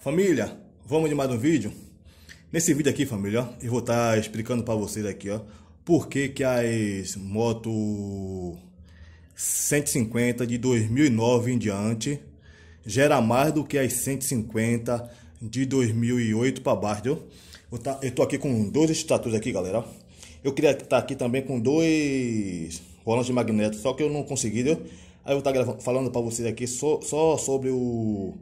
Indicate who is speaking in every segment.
Speaker 1: Família, vamos de mais um vídeo? Nesse vídeo aqui, família, ó, eu vou estar tá explicando para vocês aqui, ó, por que que as moto 150 de 2009 em diante gera mais do que as 150 de 2008 para baixo, viu? Eu, tá, eu tô aqui com dois estatutos aqui, galera, Eu queria estar tá aqui também com dois rolantes de magneto, só que eu não consegui, viu? Aí eu vou estar tá falando para vocês aqui só, só sobre o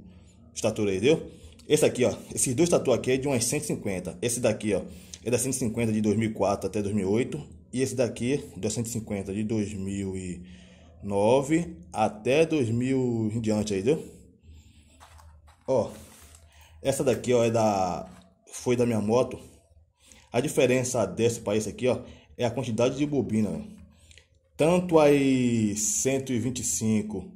Speaker 1: extrator aí, viu? Esse aqui, ó, esses dois tatu aqui é de umas 150. Esse daqui, ó, é da 150 de 2004 até 2008 e esse daqui da 150 de 2009 até 2000 em diante aí, deu? Ó, essa daqui, ó, é da foi da minha moto. A diferença dessa para esse aqui, ó, é a quantidade de bobina. Tanto as 125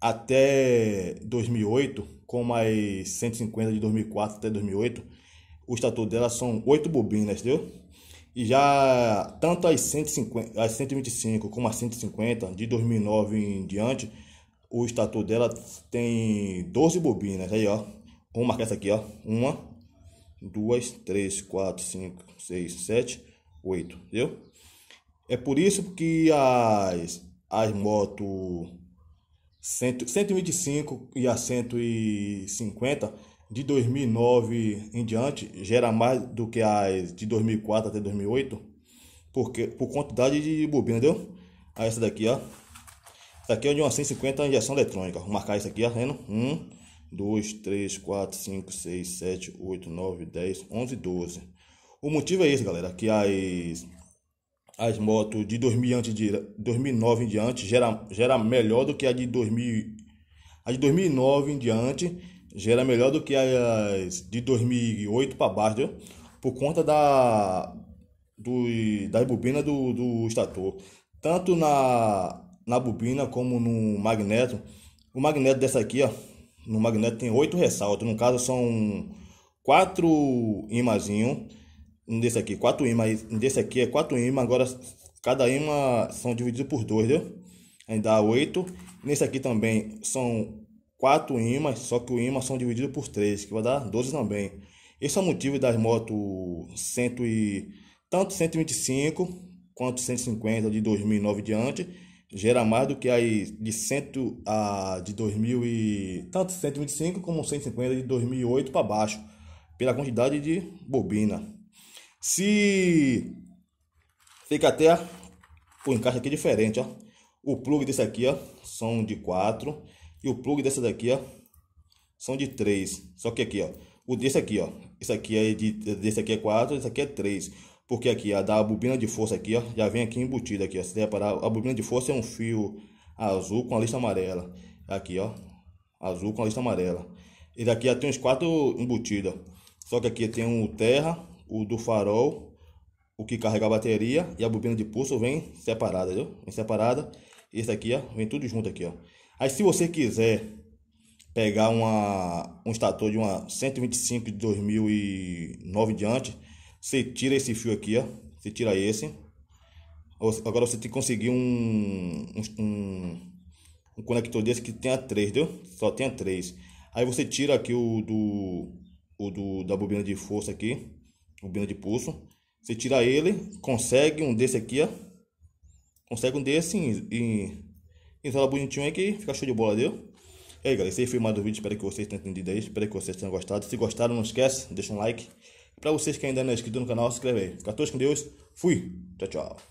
Speaker 1: até 2008, com as 150 de 2004 até 2008, o estatuto dela são oito bobinas, entendeu? E já tanto as, 150, as 125 como as 150, de 2009 em diante, o estatuto dela tem 12 bobinas. Aí, ó. Vamos marcar essa aqui, ó. Uma, duas, três, quatro, cinco, seis, sete, oito, entendeu? É por isso que as, as motos 100, 125 e a 150 de 2009 em diante gera mais do que as de 2004 até 2008 porque por quantidade de bobina, entendeu? Aí essa daqui, ó. Essa aqui é de uma 150 injeção eletrônica. Vou marcar isso aqui, ó, vendo? 1, 2, 3, 4, 5, 6, 7, 8, 9, 10, 11, 12. O motivo é esse, galera, que as as motos de 2000 antes de 2009 em diante gera, gera melhor do que a de 2000 a de 2009 em diante gera melhor do que as de 2008 para baixo né? por conta da do, das bobinas do, do estator tanto na na bobina como no magneto o magneto dessa aqui ó no magneto tem oito ressaltos no caso são quatro imazinhos um desse aqui, quatro ímãs, um desse aqui é quatro ímãs, agora cada ímã são divididos por dois, viu? Ainda dá oito. Nesse aqui também são quatro ímãs, só que o ímã são divididos por três, que vai dar 12 também. Esse é o motivo das motos cento e, tanto 125 quanto 150 de 2009 diante gera mais do que as de 100 a de 2000 e tanto 125 como 150 de 2008 para baixo pela quantidade de bobina. Se fica até o encaixe aqui diferente, ó. O plug desse aqui, ó, são de 4 e o plug dessa daqui, ó, são de 3. Só que aqui, ó, o desse aqui, ó, esse aqui é de desse aqui é 4, esse aqui é 3. Porque aqui a da bobina de força aqui, ó, já vem aqui embutida aqui, ó. Se reparar, a bobina de força é um fio azul com a lista amarela. Aqui, ó, azul com a lista amarela. E daqui já tem uns quatro embutidos. Só que aqui tem um terra, o do farol, o que carrega a bateria e a bobina de pulso vem separada, viu? Vem separada. Esse aqui, ó, vem tudo junto aqui, ó. Aí se você quiser pegar uma, um estator de uma 125 de 2009 diante, você tira esse fio aqui, ó. Você tira esse. Agora você tem que conseguir um, um, um conector desse que tenha três, viu? Só tenha três. Aí você tira aqui o do, o do da bobina de força aqui bobina de pulso. Você tira ele, consegue um desse aqui, ó. Consegue um desse e instala bonitinho aí que fica show de bola, deu? E aí, galera, esse foi mais do vídeo. Espero que vocês tenham entendido aí. Espero que vocês tenham gostado. Se gostaram, não esquece, deixa um like. Para vocês que ainda não é inscrito no canal, se inscreve aí. 14 com Deus. Fui. Tchau, tchau.